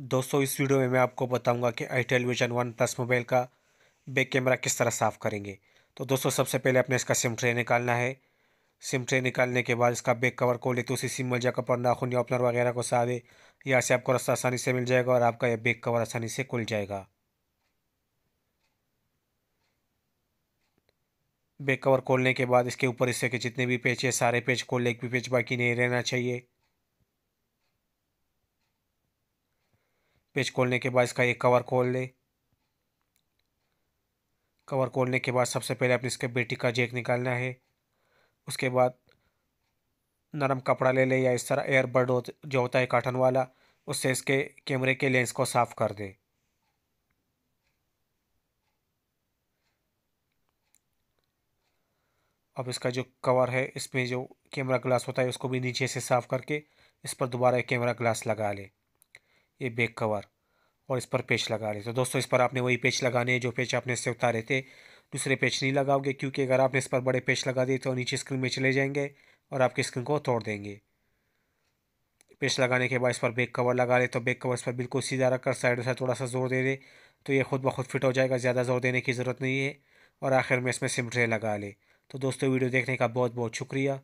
दोस्तों इस वीडियो में मैं आपको बताऊंगा कि I vision OnePlus mobile का बैक कैमरा किस तरह साफ़ करेंगे तो दोस्तों सबसे पहले अपने इसका सिम ट्रे निकालना है सिम ट्रे निकालने के बाद इसका बैक कवर खोले तो उसी सिम मिल जाकर पर नाखून या ओपनर वगैरह को दे यहाँ से आपको रास्ता आसानी से मिल जाएगा और आपका यह बैक कवर आसानी से खुल जाएगा बैक कवर खोलने के बाद इसके ऊपर हिस्से के जितने भी पेज है सारे पेज खोल एक भी पेज बाकी नहीं रहना चाहिए पेज खोलने के बाद इसका एक कवर खोल लें कवर खोलने के बाद सबसे पहले अपने इसके बेटी का जेक निकालना है उसके बाद नरम कपड़ा ले ले या इस तरह एयरबड हो जो होता है काटन वाला उससे इसके कैमरे के लेंस को साफ़ कर दे अब इसका जो कवर है इसमें जो कैमरा ग्लास होता है उसको भी नीचे से साफ़ करके इस पर दोबारा कैमरा ग्लास लगा लें ये बैक कवर और इस पर पेच लगा रहे तो दोस्तों इस पर आपने वही पेच लगाने हैं जो पेच आपने इससे उतारे थे दूसरे पेच नहीं लगाओगे क्योंकि अगर आपने इस पर बड़े पेच लगा दिए तो नीचे स्क्रीन में चले जाएंगे और आपकी स्क्रीन को तोड़ देंगे पेच लगाने के बाद इस पर बैक कवर लगा ले तो बैक कवर इस पर बिल्कुल सीधा रखकर साइड से थोड़ा सा जोर दे दे तो ये खुद ब खुद फिट हो जाएगा ज़्यादा जोर देने की ज़रूरत नहीं है और आखिर में इसमें सिमट्रे लगा ले तो दोस्तों वीडियो देखने का बहुत बहुत शुक्रिया